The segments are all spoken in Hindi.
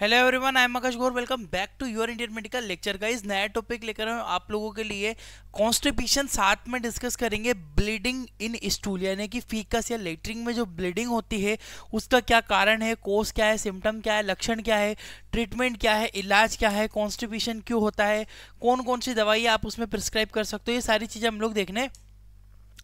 hello everyone I am Akash Gaur welcome back to your Indian medical lecture का इस नया टॉपिक लेकर हम आप लोगों के लिए कॉन्स्टिपेशन साथ में डिस्कस करेंगे ब्लीडिंग इन स्टूल यानी कि फीकस या लेटरिंग में जो ब्लीडिंग होती है उसका क्या कारण है कोस क्या है सिम्टम क्या है लक्षण क्या है ट्रीटमेंट क्या है इलाज क्या है कॉन्स्टिपेशन क्यों होता है कौन कौन सी दवाई आप उसमें प्रिस्क्राइब कर सकते हो ये सारी चीज़ें हम लोग देखने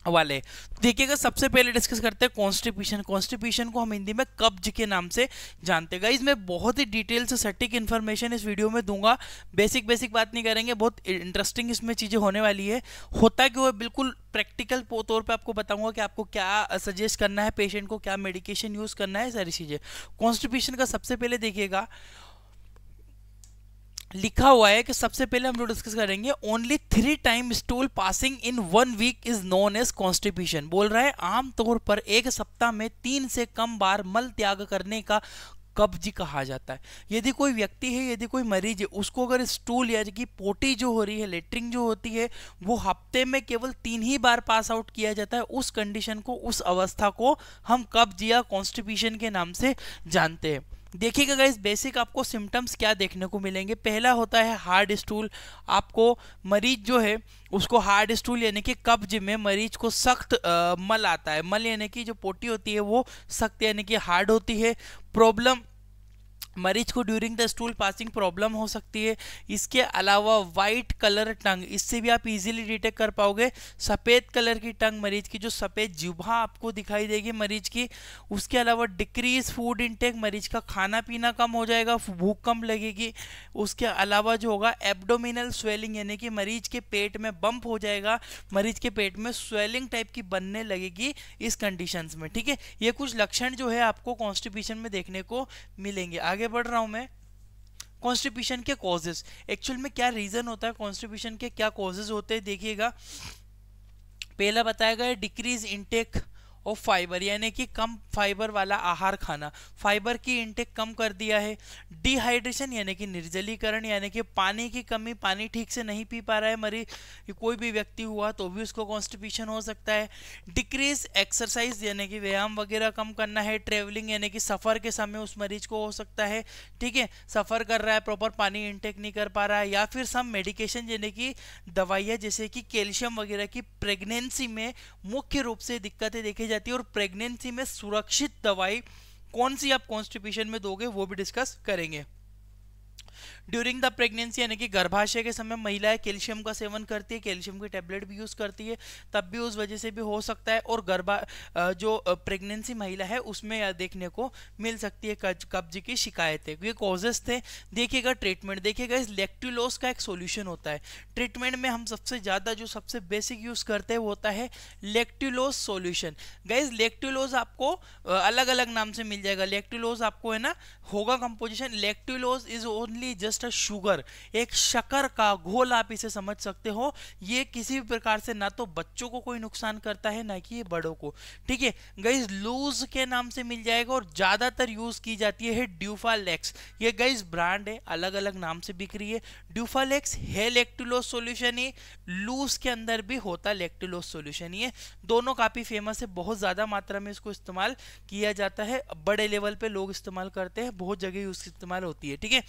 वाले देखिएगा सबसे पहले डिस्कस करते हैं कॉन्स्टिट्यूशन कॉन्स्टिट्यूशन को हम हिंदी में कब्ज के नाम से जानते हैं गाइज मैं बहुत ही डिटेल से सटीक इन्फॉर्मेशन इस वीडियो में दूंगा बेसिक बेसिक बात नहीं करेंगे बहुत इंटरेस्टिंग इसमें चीज़ें होने वाली है होता क्यों है बिल्कुल प्रैक्टिकल तौर पे आपको बताऊंगा कि आपको क्या सजेस्ट करना है पेशेंट को क्या मेडिकेशन यूज़ करना है सारी चीज़ें कॉन्स्टिट्यूशन का सबसे पहले देखिएगा लिखा हुआ है कि सबसे पहले हम लोग डिस्कस करेंगे only three time stool passing in one week is known as constipation बोल रहा है आमतौर पर एक सप्ताह में तीन से कम बार मल त्याग करने का कब्ज कहा जाता है यदि कोई व्यक्ति है यदि कोई मरीज है उसको अगर स्टूल यानी कि पोटी जो हो रही है लेटरिंग जो होती है वो हफ्ते में केवल तीन ही बार पास आउट किया जाता है उस कंडीशन को उस अवस्था को हम कब्ज या कॉन्स्टिपेशन के नाम से जानते हैं देखिएगा गाइज बेसिक आपको सिम्टम्स क्या देखने को मिलेंगे पहला होता है हार्ड स्टूल आपको मरीज जो है उसको हार्ड स्टूल यानी कि कब्ज में मरीज को सख्त मल आता है मल यानी कि जो पोटी होती है वो सख्त यानी कि हार्ड होती है प्रॉब्लम मरीज को during the stool passing problem हो सकती है इसके अलावा वाइट कलर टंग इससे भी आप इजीली डिटेक्ट कर पाओगे सफ़ेद कलर की टंग मरीज की जो सफ़ेद जुबा आपको दिखाई देगी मरीज की उसके अलावा डिक्रीज फूड इंटेक मरीज का खाना पीना कम हो जाएगा भूख कम लगेगी उसके अलावा जो होगा एबडोमिनल स्वेलिंग यानी कि मरीज के पेट में बम्प हो जाएगा मरीज के पेट में स्वेलिंग टाइप की बनने लगेगी इस कंडीशन में ठीक है ये कुछ लक्षण जो है आपको कॉन्स्टिपेशन में देखने को मिलेंगे आगे आगे बढ़ रहा हूँ मैं कॉन्स्टिपेशन के कॉजेज एक्चुअल में क्या रीज़न होता है कॉन्स्टिपेशन के क्या कॉजेज होते हैं देखिएगा पहला बताया गया डिक्रीज इनटेक और फाइबर यानी कि कम फाइबर वाला आहार खाना फाइबर की इंटेक कम कर दिया है डिहाइड्रेशन यानी कि निर्जलीकरण यानी कि पानी की कमी पानी ठीक से नहीं पी पा रहा है मरीज कोई भी व्यक्ति हुआ तो भी उसको कॉन्स्टिपेशन हो सकता है डिक्रीज एक्सरसाइज यानी कि व्यायाम वगैरह कम करना है ट्रेवलिंग यानी कि सफ़र के समय उस मरीज को हो सकता है ठीक है सफ़र कर रहा है प्रॉपर पानी इंटेक नहीं कर पा रहा है या फिर सम मेडिकेशन यानी कि दवाइयाँ जैसे कि कैल्शियम वगैरह की प्रेगनेंसी में मुख्य रूप से दिक्कतें देखी जाती है और प्रेगनेंसी में सुरक्षित दवाई कौन सी आप कॉन्स्टिपेशन में दोगे वो भी डिस्कस करेंगे ड्यूरिंग द प्रेगनेंसी यानी कि गर्भाशय के समय महिलाएं कैल्शियम का सेवन करती है कैल्शियम की टैबलेट भी यूज़ करती है तब भी उस वजह से भी हो सकता है और गर्भा जो प्रेगनेंसी महिला है उसमें देखने को मिल सकती है कब्ज की शिकायतें ये कॉजेस थे देखिएगा ट्रीटमेंट देखिएगा इस लेक्टुलोस का एक सोल्यूशन होता है ट्रीटमेंट में हम सबसे ज़्यादा जो सबसे बेसिक यूज़ करते हैं वो होता है लेक्टुलोस सोल्यूशन गाइज लेक्टुलोज आपको अलग अलग नाम से मिल जाएगा लेक्टुलोज आपको है ना होगा composition lactulose is only just just a sugar एक शकर का घोल आप इसे समझ सकते हो ये किसी भी प्रकार से ना तो बच्चों को कोई नुकसान करता है ना कि ये बड़ों को ठीक है गई लूज के नाम से मिल जाएगा और ज़्यादातर यूज़ की जाती है ड्यूफालेक्स ये गई ब्रांड है अलग अलग नाम से बिक रही है ड्यूफालेक्स है लेक्टुलोस सोल्यूशन ही लूज के अंदर भी होता लेक्टुलोस सोल्यूशन ही है दोनों काफ़ी फेमस है बहुत ज़्यादा मात्रा में इसको इस्तेमाल किया जाता है बड़े लेवल पे लोग इस्तेमाल करते हैं बहुत जगह इस्तेमाल होती है ठीक है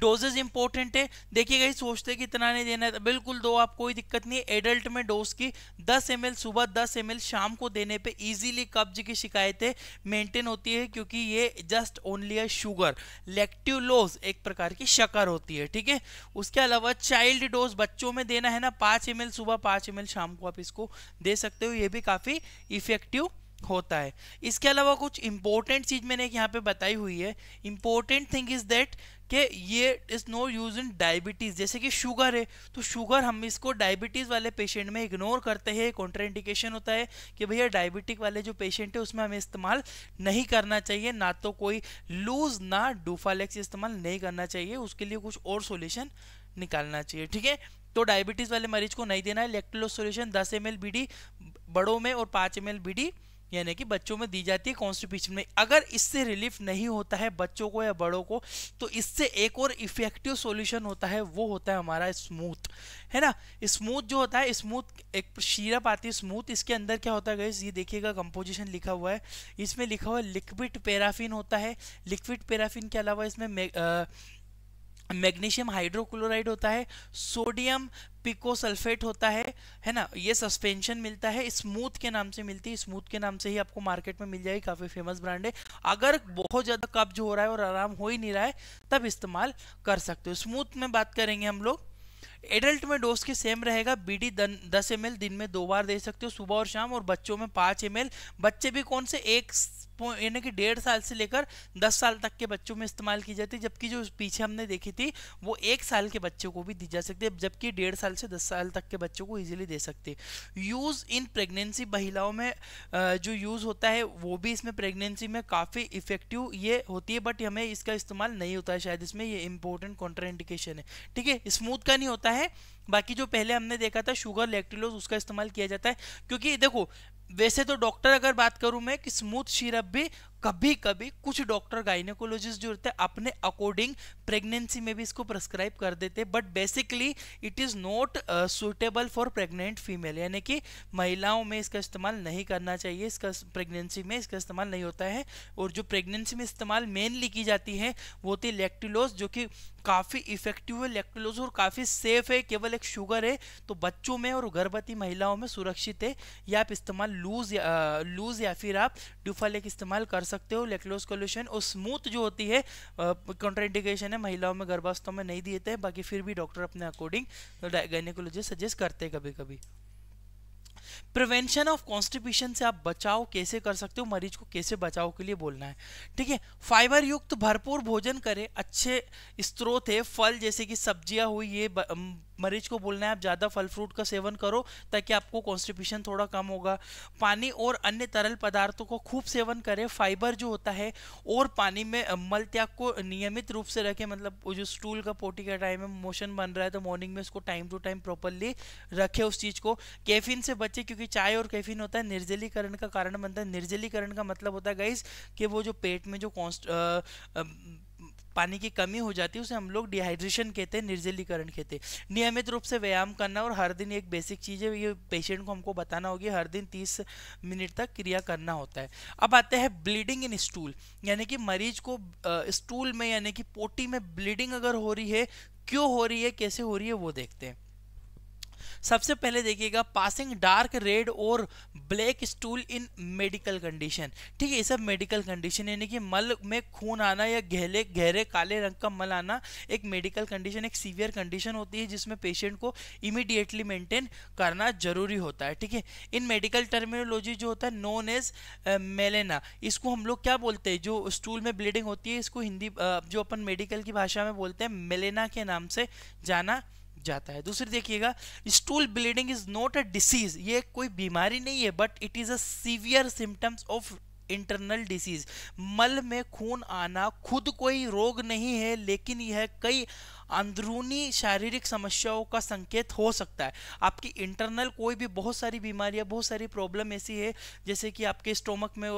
डोजेज इंपॉर्टेंट है देखिए गई सोचते कि इतना नहीं देना है बिल्कुल दो आप कोई दिक्कत नहीं एडल्ट में डोज की 10 एम सुबह 10 एम शाम को देने पे इजीली कब्ज की शिकायतें मेंटेन होती है क्योंकि ये just only a sugar lactulose एक प्रकार की शकर होती है ठीक है उसके अलावा चाइल्ड डोज बच्चों में देना है ना पाँच एम सुबह पाँच एम शाम को आप इसको दे सकते हो ये भी काफ़ी इफेक्टिव होता है इसके अलावा कुछ इंपॉर्टेंट चीज़ मैंने यहाँ पे बताई हुई है इंपॉर्टेंट थिंग इज़ दैट कि ये is no use in diabetes जैसे कि शुगर है तो शुगर हम इसको डायबिटीज़ वाले पेशेंट में इग्नोर करते हैं कॉन्ट्राइंडिकेशन होता है कि भैया डायबिटिक वाले जो पेशेंट है उसमें हमें इस्तेमाल नहीं करना चाहिए ना तो कोई लूज ना डूफालेक्स इस्तेमाल नहीं करना चाहिए उसके लिए कुछ और सोल्यूशन निकालना चाहिए ठीक है तो डायबिटीज़ वाले मरीज को नहीं देना है इलेक्ट्रोलो सोल्यूशन दस एम एल बड़ों में और पाँच एम एल यानी कि बच्चों में दी जाती है कॉन्स्टिपेशन में अगर इससे रिलीफ नहीं होता है बच्चों को या बड़ों को तो इससे एक और इफेक्टिव सॉल्यूशन होता है वो होता है हमारा स्मूथ है ना स्मूथ जो होता है स्मूथ एक शीरप आती है स्मूथ इसके अंदर क्या होता है ये देखिएगा कंपोजिशन लिखा हुआ है इसमें लिखा हुआ है लिक्विड पैराफिन होता है लिक्विड पैराफिन के अलावा इसमें मैग्नीशियम हाइड्रोक्लोराइड होता है सोडियम पिकोसल्फेट होता है है ना ये सस्पेंशन मिलता है स्मूथ के नाम से मिलती है स्मूथ के नाम से ही आपको मार्केट में मिल जाएगी काफ़ी फेमस ब्रांड है अगर बहुत ज़्यादा कब्ज हो रहा है और आराम हो ही नहीं रहा है तब इस्तेमाल कर सकते हो स्मूथ में बात करेंगे हम लोग एडल्ट में डोज की सेम रहेगा बी डी दस एम दिन में दो बार दे सकते हो सुबह और शाम और बच्चों में पाँच एम बच्चे भी कौन से एक यानी कि डेढ़ साल से लेकर दस साल तक के बच्चों में इस्तेमाल की जाती है जबकि जो पीछे हमने देखी थी वो एक साल के बच्चों को भी दी जा सकती है जबकि डेढ़ साल से दस साल तक के बच्चों को ईजिली दे सकते यूज़ इन प्रेगनेंसी महिलाओं में जो यूज़ होता है वो भी इसमें प्रेगनेंसी में काफ़ी इफेक्टिव ये होती है बट हमें इसका इस्तेमाल नहीं होता है शायद इसमें ये इंपॉर्टेंट कॉन्ट्राइंडिकेशन है ठीक है स्मूथ का नहीं होता है है बाकी जो पहले हमने देखा था शुगर लेक्टिलोज उसका इस्तेमाल किया जाता है क्योंकि देखो वैसे तो डॉक्टर अगर बात करूं मैं कि स्मूथ सिरप भी कभी कभी कुछ डॉक्टर गाइनेकोलॉजिस्ट जो होते हैं अपने अकॉर्डिंग प्रेगनेंसी में भी इसको प्रेस्क्राइब कर देते हैं but basically it is not suitable for pregnant female यानी कि महिलाओं में इसका इस्तेमाल नहीं करना चाहिए इसका प्रेगनेंसी में इसका इस्तेमाल नहीं होता है और जो प्रेगनेंसी में इस्तेमाल मेनली की जाती है वो होती है लेक्टिलोज जो कि काफ़ी इफेक्टिव है लेक्टोलोज और काफ़ी सेफ है केवल एक शुगर है तो बच्चों में और गर्भवती महिलाओं में सुरक्षित है या आप इस्तेमाल लूज या, लूज या फिर आप एक इस्तेमाल कर सकते हो लेक्टोलोज कोल्यूशन और स्मूथ जो होती है कंट्राइंडिकेशन है महिलाओं में गर्भावस्था में नहीं देते हैं बाकी फिर भी डॉक्टर अपने अकॉर्डिंग गाइनेकोलॉजिस्ट सजेस्ट करते हैं कभी कभी प्रिवेंशन ऑफ कॉन्स्टिपेशन से आप बचाव कैसे कर सकते हो मरीज को कैसे बचाव के लिए बोलना है ठीक है फाइबर युक्त भरपूर भोजन करें अच्छे स्त्रोत है फल जैसे कि सब्जियां हुई ये मरीज को बोलना है आप ज़्यादा फल फ्रूट का सेवन करो ताकि आपको कॉन्स्टिपेशन थोड़ा कम होगा पानी और अन्य तरल पदार्थों को खूब सेवन करें फाइबर जो होता है और पानी में मल त्याग को नियमित रूप से रखें मतलब वो जो स्टूल का पोटी का टाइम है मोशन बन रहा है तो मॉर्निंग में उसको टाइम टू टाइम प्रॉपरली रखें उस चीज़ को कैफीन से बचे क्योंकि चाय और कैफीन होता है निर्जलीकरण का कारण बनता है निर्जलीकरण का मतलब होता है गाइज कि वो जो पेट में जो कॉन्स्ट पानी की कमी हो जाती है उसे हम लोग डिहाइड्रेशन कहते हैं निर्जलीकरण कहते हैं नियमित रूप से व्यायाम करना और हर दिन एक बेसिक चीज़ है ये पेशेंट को हमको बताना होगी हर दिन तीस मिनट तक क्रिया करना होता है अब आते हैं ब्लीडिंग इन स्टूल यानी कि मरीज को स्टूल में यानी कि पोटी में ब्लीडिंग अगर हो रही है क्यों हो रही है कैसे हो रही है वो देखते हैं सबसे पहले देखिएगा पासिंग डार्क रेड और black stool in medical condition ठीक है ये सब मेडिकल कंडीशन यानी कि मल में खून आना या गहरे गहरे काले रंग का मल आना एक मेडिकल कंडीशन एक सीवियर कंडीशन होती है जिसमें पेशेंट को इमिडिएटली मेंटेन करना जरूरी होता है ठीक है इन मेडिकल टर्मिनोलॉजी जो होता है नोन एज मेलेना इसको हम लोग क्या बोलते हैं जो स्टूल में ब्लीडिंग होती है इसको हिंदी जो अपन मेडिकल की भाषा में बोलते हैं मेलेना के नाम से जाना जाता है दूसरी देखिएगा stool bleeding is not a disease ये कोई बीमारी नहीं है but it is a severe symptoms of internal disease मल में खून आना खुद कोई रोग नहीं है लेकिन यह कई अंदरूनी शारीरिक समस्याओं का संकेत हो सकता है आपकी इंटरनल कोई भी बहुत सारी बीमारियां बहुत सारी प्रॉब्लम ऐसी है जैसे कि आपके स्टोमक में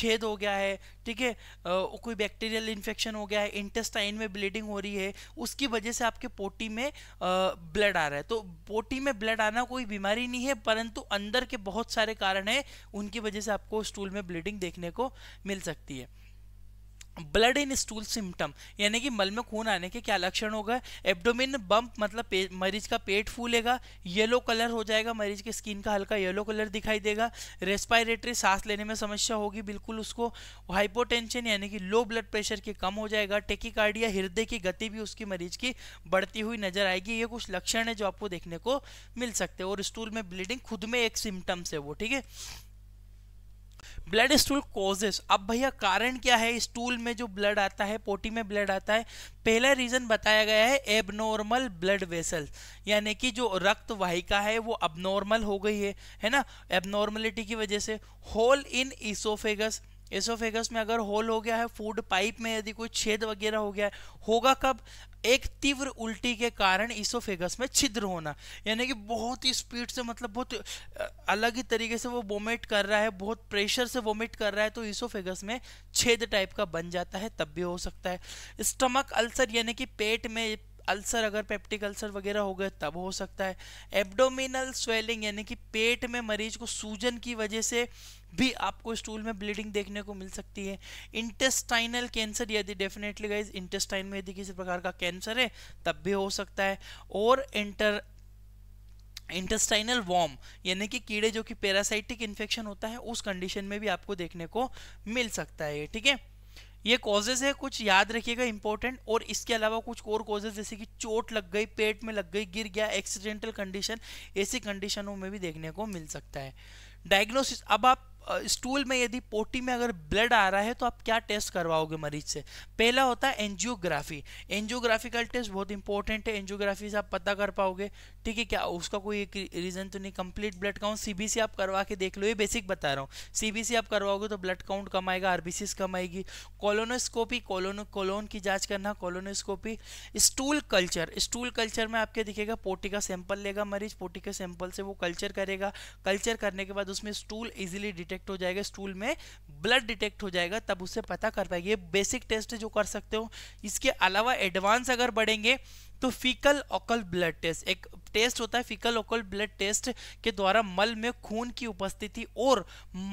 छेद हो गया है ठीक है कोई बैक्टीरियल इन्फेक्शन हो गया है इंटेस्टाइन में ब्लीडिंग हो रही है उसकी वजह से आपके पोटी में ब्लड आ रहा है तो पोटी में ब्लड आना कोई बीमारी नहीं है परंतु अंदर के बहुत सारे कारण हैं उनकी वजह से आपको स्टूल में ब्लीडिंग देखने को मिल सकती है ब्लड इन स्टूल सिम्टम यानी कि मल में खून आने के क्या लक्षण होगा एब्डोमिन बम्प मतलब मरीज का पेट फूलेगा येलो कलर हो जाएगा मरीज के स्किन का हल्का येलो कलर दिखाई देगा रेस्पायरेटरी सांस लेने में समस्या होगी बिल्कुल उसको हाइपोटेंशन यानी कि लो ब्लड प्रेशर के कम हो जाएगा टेकिकार्डिया हृदय की गति भी उसकी मरीज की बढ़ती हुई नजर आएगी ये कुछ लक्षण है जो आपको देखने को मिल सकते हैं और स्टूल में ब्लीडिंग खुद में एक सिम्टम्स है वो ठीक है ब्लड स्टूल कॉजेस अब भैया कारण क्या है स्टूल में जो ब्लड आता है पोटी में ब्लड आता है पहला रीजन बताया गया है एबनॉर्मल ब्लड वेसल यानी कि जो रक्त वाहिका है वो अबनॉर्मल हो गई है है ना एबनॉर्मलिटी की वजह से होल इन इसोफेगस एसोफेगस में अगर होल हो गया है फूड पाइप में यदि कोई छेद वगैरह हो गया है होगा कब एक तीव्र उल्टी के कारण इसोफेगस में छिद्र होना यानी कि बहुत ही स्पीड से मतलब बहुत अलग ही तरीके से वो वोमिट कर रहा है बहुत प्रेशर से वोमिट कर रहा है तो इसोफेगस में छेद टाइप का बन जाता है तब भी हो सकता है स्टमक अल्सर यानी कि पेट में अल्सर अगर पेप्टिक अल्सर वगैरह हो गए तब हो सकता है एब्डोमिनल स्वेलिंग यानी कि पेट में मरीज को सूजन की वजह से भी आपको स्टूल में ब्लीडिंग देखने को मिल सकती है इंटेस्टाइनल कैंसर यदि डेफिनेटली गाइज इंटेस्टाइन में यदि किसी प्रकार का कैंसर है तब भी हो सकता है और इंटर इंटेस्टाइनल वॉर्म यानी कि कीड़े जो कि पैरासाइटिक इन्फेक्शन होता है उस कंडीशन में भी आपको देखने को मिल सकता है ठीक है ये कॉजेज है कुछ याद रखिएगा इंपॉर्टेंट और इसके अलावा कुछ और कॉजेज जैसे कि चोट लग गई पेट में लग गई गिर गया एक्सीडेंटल कंडीशन ऐसी कंडीशनों में भी देखने को मिल सकता है डायग्नोसिस अब आप स्टूल में यदि पोटी में अगर ब्लड आ रहा है तो आप क्या टेस्ट करवाओगे मरीज से पहला होता है एंजियोग्राफी एंजियोग्राफिकल टेस्ट बहुत इंपॉर्टेंट है एंजियोग्राफी से आप पता कर पाओगे ठीक है क्या उसका कोई एक रीज़न तो नहीं कंप्लीट ब्लड काउंट सीबीसी आप करवा के देख लो ये बेसिक बता रहा हूँ सीबीसी आप करवाओगे तो ब्लड काउंट कम आएगा आरबीसीस कम आएगी कोलोनोस्कोपी कोलोनो कोलोन की जाँच करना colonoscopy stool culture stool culture में आपके दिखेगा पोटी का सैंपल लेगा मरीज पोटी के सैंपल से वो कल्चर करेगा कल्चर करने के बाद उसमें स्टूल इजिली डिटेक्ट डिटेक्ट हो जाएगा स्टूल में ब्लड डिटेक्ट हो जाएगा तब उससे पता कर पाएंगे ये बेसिक टेस्ट जो कर सकते हो इसके अलावा एडवांस अगर बढ़ेंगे तो फीकल ओकल ब्लड टेस्ट एक टेस्ट होता है फीकल ओकल ब्लड टेस्ट के द्वारा मल में खून की उपस्थिति और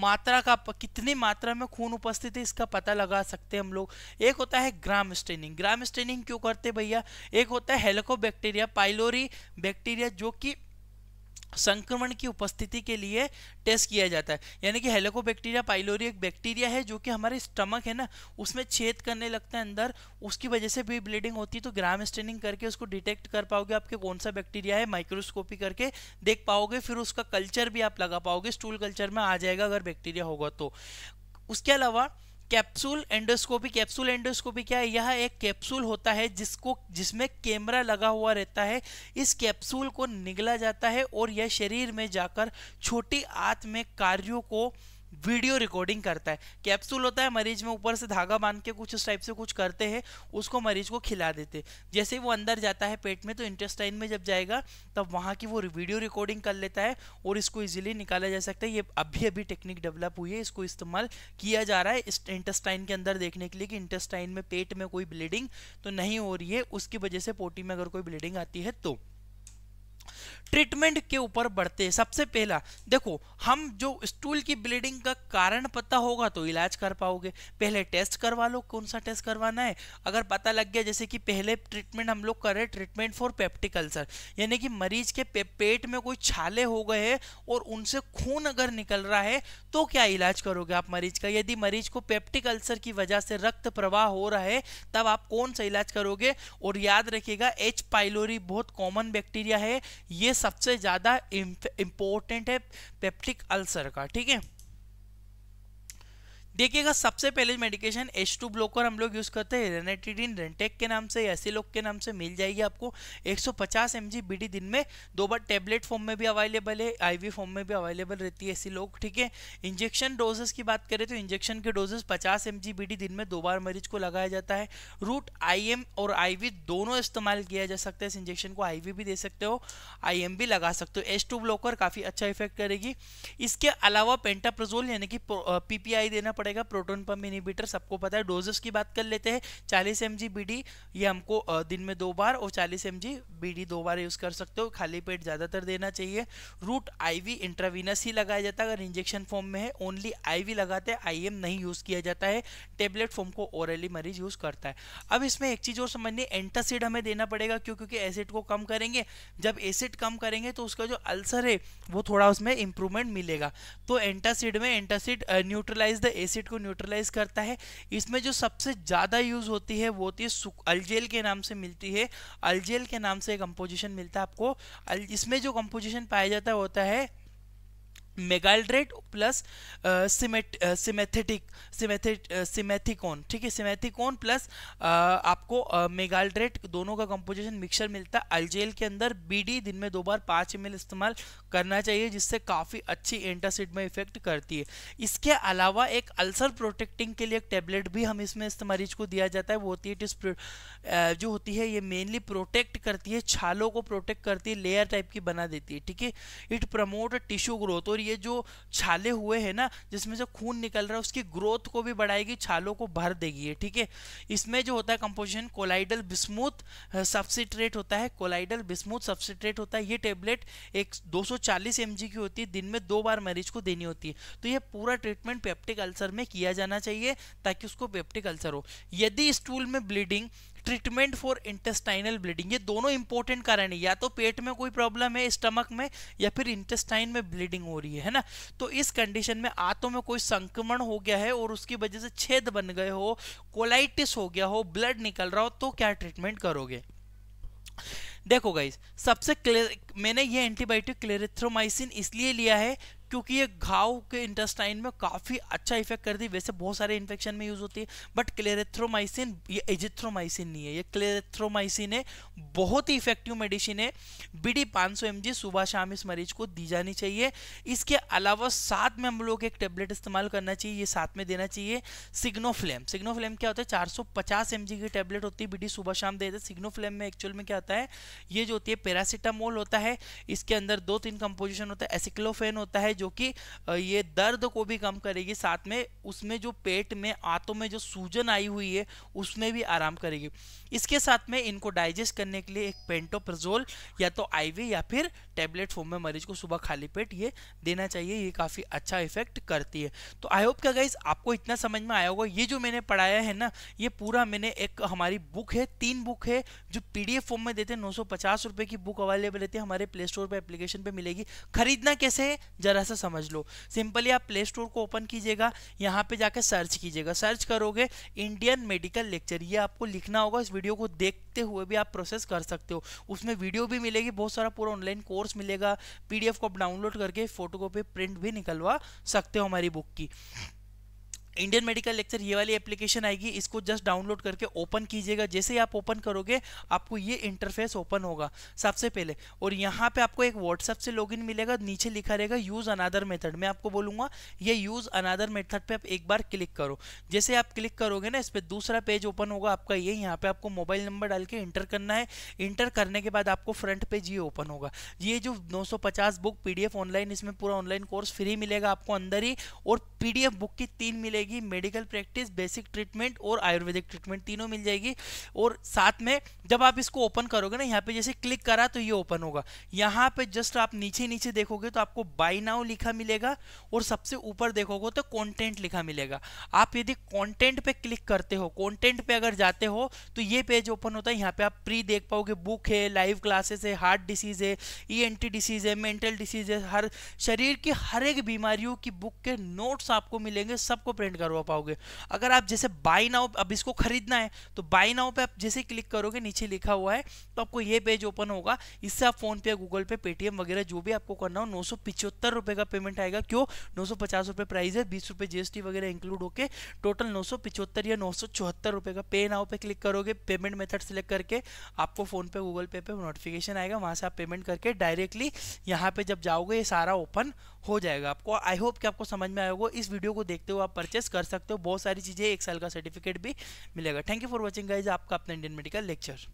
मात्रा का कितनी मात्रा में खून उपस्थित है इसका पता लगा सकते हैं हम लोग एक होता है ग्राम स्टेनिंग ग्राम स्टेनिंग क्यों करते भैया एक होता है हेलिकोबैक्टीरिया पाइलोरी बैक्टीरिया जो कि संक्रमण की उपस्थिति के लिए टेस्ट किया जाता है यानी कि हेलिकोबैक्टीरिया पाइलोरी एक बैक्टीरिया है जो कि हमारे स्टमक है ना उसमें छेद करने लगता है अंदर उसकी वजह से भी ब्लीडिंग होती है तो ग्राम स्टेनिंग करके उसको डिटेक्ट कर पाओगे आपके कौन सा बैक्टीरिया है माइक्रोस्कोपी करके देख पाओगे फिर उसका कल्चर भी आप लगा पाओगे स्टूल कल्चर में आ जाएगा अगर बैक्टीरिया होगा तो उसके अलावा कैप्सूल एंडोस्कोपी कैप्सूल एंडोस्कोपी क्या है यह एक कैप्सूल होता है जिसको जिसमें कैमरा लगा हुआ रहता है इस कैप्सूल को निगला जाता है और यह शरीर में जाकर छोटी आंत में कार्यों को वीडियो रिकॉर्डिंग करता है कैप्सूल होता है मरीज में ऊपर से धागा बांध के कुछ उस टाइप से कुछ करते हैं उसको मरीज को खिला देते जैसे वो अंदर जाता है पेट में तो इंटेस्टाइन में जब जाएगा तब वहाँ की वो वीडियो रिकॉर्डिंग कर लेता है और इसको ईजिली निकाला जा सकता है ये अभी अभी टेक्निक डेवलप हुई है इसको इस्तेमाल किया जा रहा है इस इंटेस्टाइन के अंदर देखने के लिए कि इंटेस्टाइन में पेट में कोई ब्लीडिंग तो नहीं हो रही है उसकी वजह से पोटी में अगर कोई ब्लीडिंग आती है तो ट्रीटमेंट के ऊपर बढ़ते हैं सबसे पहला देखो हम जो स्टूल की ब्लीडिंग का कारण पता होगा तो इलाज कर पाओगे पहले टेस्ट करवा लो कौन सा टेस्ट करवाना है अगर पता लग गया जैसे कि पहले ट्रीटमेंट हम लोग कर रहे ट्रीटमेंट फॉर पेप्टिक अल्सर यानी कि मरीज के पे, पेट में कोई छाले हो गए हैं और उनसे खून अगर निकल रहा है तो क्या इलाज करोगे आप मरीज का यदि मरीज को पेप्टिक अल्सर की वजह से रक्त प्रवाह हो रहा है तब आप कौन सा इलाज करोगे और याद रखिएगा एच पाइलोरी बहुत कॉमन बैक्टीरिया है ये सबसे ज़्यादा इम्पोर्टेंट है पेप्टिक अल्सर का ठीक है देखिएगा सबसे पहले मेडिकेशन एच टू ब्लॉकर हम लोग यूज़ करते हैं रेनेटिडिन रेंटेक के नाम से ऐसे लोग के नाम से मिल जाएगी आपको 150 एम जी दिन में दो बार टेबलेट फॉर्म में भी अवेलेबल है आईवी फॉर्म में भी अवेलेबल रहती है ऐसी लोग ठीक है इंजेक्शन डोजेस की बात करें तो इंजेक्शन के डोजेस पचास एम जी दिन में दो बार मरीज को लगाया जाता है रूट आई और आई दोनों इस्तेमाल किया जा सकता है इस इंजेक्शन को आई भी दे सकते हो आई भी लगा सकते हो एच ब्लॉकर काफ़ी अच्छा इफेक्ट करेगी इसके अलावा पेंटाप्रजोल यानी कि पी देना पड़ेगा प्रोटोन पम्प इनिबिटर सबको पता है डोजेस की बात कर लेते हैं चालीस एम जी ये हमको दिन में दो बार और चालीस एम जी दो बार यूज़ कर सकते हो खाली पेट ज़्यादातर देना चाहिए रूट आई वी इंट्रावीनस ही लगाया जाता है अगर इंजेक्शन फॉर्म में है ओनली आई वी लगाते हैं एम नहीं यूज़ किया जाता है टेबलेट फॉर्म को ओरली मरीज यूज़ करता है अब इसमें एक चीज़ और समझनी एंटासिड हमें देना पड़ेगा क्यों क्योंकि एसिड को कम करेंगे जब एसिड कम करेंगे तो उसका जो अल्सर है वो थोड़ा उसमें इंप्रूवमेंट मिलेगा तो एंटासिड में antacid neutralise the acid acid को न्यूट्रलाइज करता है इसमें जो सबसे ज़्यादा यूज़ होती है वो होती है अलजेल के नाम से मिलती है अलजेल के नाम से कंपोजिशन मिलता है आपको इसमें जो कंपोजिशन पाया जाता होता है मेगाल्ड्रेट प्लस सिमेथेटिक सिमेथिकोन ठीक है सिमेथिकोन प्लस uh, आपको मेगाल्ड्रेट uh, दोनों का कंपोजिशन मिक्सचर मिलता है अल्जेल के अंदर बीडी दिन में दो बार पाँच एम इस्तेमाल करना चाहिए जिससे काफ़ी अच्छी एंटासिड में इफेक्ट करती है इसके अलावा एक अल्सर प्रोटेक्टिंग के लिए एक टेबलेट भी हम इसमें इस मरीज को दिया जाता है वो होती है इट इस uh, जो होती है ये मेनली प्रोटेक्ट करती है छालों को प्रोटेक्ट करती है लेयर टाइप की बना देती है ठीक है इट प्रमोट टिश्यू ग्रोथ और और ये जो छाले हुए हैं ना जिसमें से खून निकल रहा है उसकी ग्रोथ को भी बढ़ाएगी छालों को भर देगी ये ठीक है इसमें जो होता है कंपोजिशन कोलाइडल बिस्मूथ सब्सिट्रेट होता है कोलाइडल बिस्मूथ सब्सिट्रेट होता है ये टेबलेट एक दो सौ की होती है दिन में दो बार मरीज को देनी होती है तो ये पूरा ट्रीटमेंट पेप्टिक अल्सर में किया जाना चाहिए ताकि उसको पेप्टिक अल्सर हो यदि स्टूल में bleeding treatment for intestinal bleeding ये दोनों इंपॉर्टेंट कारण है या तो पेट में कोई प्रॉब्लम है स्टमक में या फिर इंटेस्टाइन में ब्लीडिंग हो रही है है ना तो इस कंडीशन में आंतों में कोई संक्रमण हो गया है और उसकी वजह से छेद बन गए हो कोलाइटिस हो गया हो ब्लड निकल रहा हो तो क्या ट्रीटमेंट करोगे देखो गाइज सबसे मैंने ये एंटीबायोटिक क्लेरिथ्रोमाइसिन इसलिए लिया है क्योंकि ये घाव के इंटेस्टाइन में काफ़ी अच्छा इफेक्ट करती है वैसे बहुत सारे इन्फेक्शन में यूज़ होती है बट क्लेरेथ्रोमाइसिन ये एजिथ्रोमाइसिन नहीं है ये क्लेरेथ्रोमाइसिन है बहुत ही इफेक्टिव मेडिसिन है बी डी पाँच सौ एम जी सुबह शाम इस मरीज को दी जानी चाहिए इसके अलावा साथ में हम लोग एक टेबलेट इस्तेमाल करना चाहिए ये साथ में देना चाहिए सिग्नोफ्लेम सिग्नोफ्लेम क्या होता है चार सौ पचास एम जी की टेबलेट होती है बी डी सुबह शाम देते हैं सिग्नोफ्लेम में एक्चुअल में क्या होता है ये जो होती है पेरासिटामोल होता है इसके अंदर दो तीन कंपोजिशन होता है एसिक्लोफेन होता है जो कि ये दर्द को भी कम करेगी साथ में उसमें जो पेट में आंतों में जो सूजन आई हुई है उसमें भी आराम करेगी इसके साथ में इनको डाइजेस्ट करने के लिए एक पेंटोप्रजोल या तो आईवी या फिर टेबलेट फॉर्म में मरीज को सुबह खाली पेट ये देना चाहिए ये काफ़ी अच्छा इफेक्ट करती है तो आई होप क्या गाइज आपको इतना समझ में आया होगा ये जो मैंने पढ़ाया है ना ये पूरा मैंने एक हमारी बुक है तीन बुक है जो पी फॉर्म में देते हैं नौ रुपए की बुक अवेलेबल रहती है हमारे प्ले स्टोर पर एप्लीकेशन पर मिलेगी खरीदना कैसे है ज़रा सा समझ लो सिंपली आप प्ले स्टोर को ओपन कीजिएगा यहाँ पे जाकर सर्च कीजिएगा सर्च करोगे इंडियन मेडिकल लेक्चर ये आपको लिखना होगा इस वीडियो को देखते हुए भी आप प्रोसेस कर सकते हो उसमें वीडियो भी मिलेगी बहुत सारा पूरा ऑनलाइन कोर्स मिलेगा पीडीएफ को आप डाउनलोड करके फोटो प्रिंट भी निकलवा सकते हो हमारी बुक की इंडियन मेडिकल लेक्चर ये वाली एप्लीकेशन आएगी इसको जस्ट डाउनलोड करके ओपन कीजिएगा जैसे ही आप ओपन करोगे आपको ये इंटरफेस ओपन होगा सबसे पहले और यहाँ पे आपको एक व्हाट्सएप से लॉगिन मिलेगा नीचे लिखा रहेगा यूज़ अनादर मेथड मैं आपको बोलूँगा ये यूज़ अनादर मेथड पे आप एक बार क्लिक करो जैसे आप क्लिक करोगे ना इस पर दूसरा पेज ओपन होगा आपका ये यहाँ पे आपको मोबाइल नंबर डाल के इंटर करना है इंटर करने के बाद आपको फ्रंट पेज ये ओपन होगा ये जो नौ बुक पीडीएफ ऑनलाइन इसमें पूरा ऑनलाइन कोर्स फ्री मिलेगा आपको अंदर ही और पीडीएफ बुक की तीन मिलेगी जाएगी मेडिकल प्रैक्टिस बेसिक ट्रीटमेंट और आयुर्वेदिक ट्रीटमेंट तीनों मिल जाएगी और साथ में जब आप इसको ओपन करोगे ना यहाँ पे जैसे क्लिक करा तो ये ओपन होगा यहाँ पे जस्ट आप नीचे नीचे देखोगे तो आपको बाई नाउ लिखा मिलेगा और सबसे ऊपर देखोगे तो कॉन्टेंट लिखा मिलेगा आप यदि कॉन्टेंट पे क्लिक करते हो कॉन्टेंट पे अगर जाते हो तो ये पेज ओपन होता है यहाँ पे आप प्री देख पाओगे बुक है लाइव क्लासेस है हार्ट डिसीज है ई e डिसीज है मेंटल डिसीज है हर शरीर की हर एक बीमारियों की बुक के नोट्स आपको मिलेंगे सबको प्रिंट प्रिंट करवा पाओगे अगर आप जैसे बाई नाउ अब इसको खरीदना है तो बाई नाउ पे आप जैसे क्लिक करोगे नीचे लिखा हुआ है तो आपको ये पेज ओपन होगा इससे आप पे गूगल पे पेटीएम वगैरह जो भी आपको करना हो नौ सौ का पेमेंट आएगा क्यों नौ सौ प्राइस है बीस रुपए जीएसटी वगैरह इंक्लूड होके टोटल नौ या नौ रुपए का पे नाउ पे क्लिक करोगे पेमेंट मेथड सेलेक्ट करके आपको फोन पे गूगल पे पे नोटिफिकेशन आएगा वहां से आप पेमेंट करके डायरेक्टली यहाँ पे जब जाओगे ये सारा ओपन हो जाएगा आपको आई होप कि आपको समझ में आएगा इस वीडियो को देखते हुए आप परचेस परचेस कर सकते हो बहुत सारी चीज़ें एक साल का सर्टिफिकेट भी मिलेगा thank you for watching guys आपका अपना इंडियन मेडिकल लेक्चर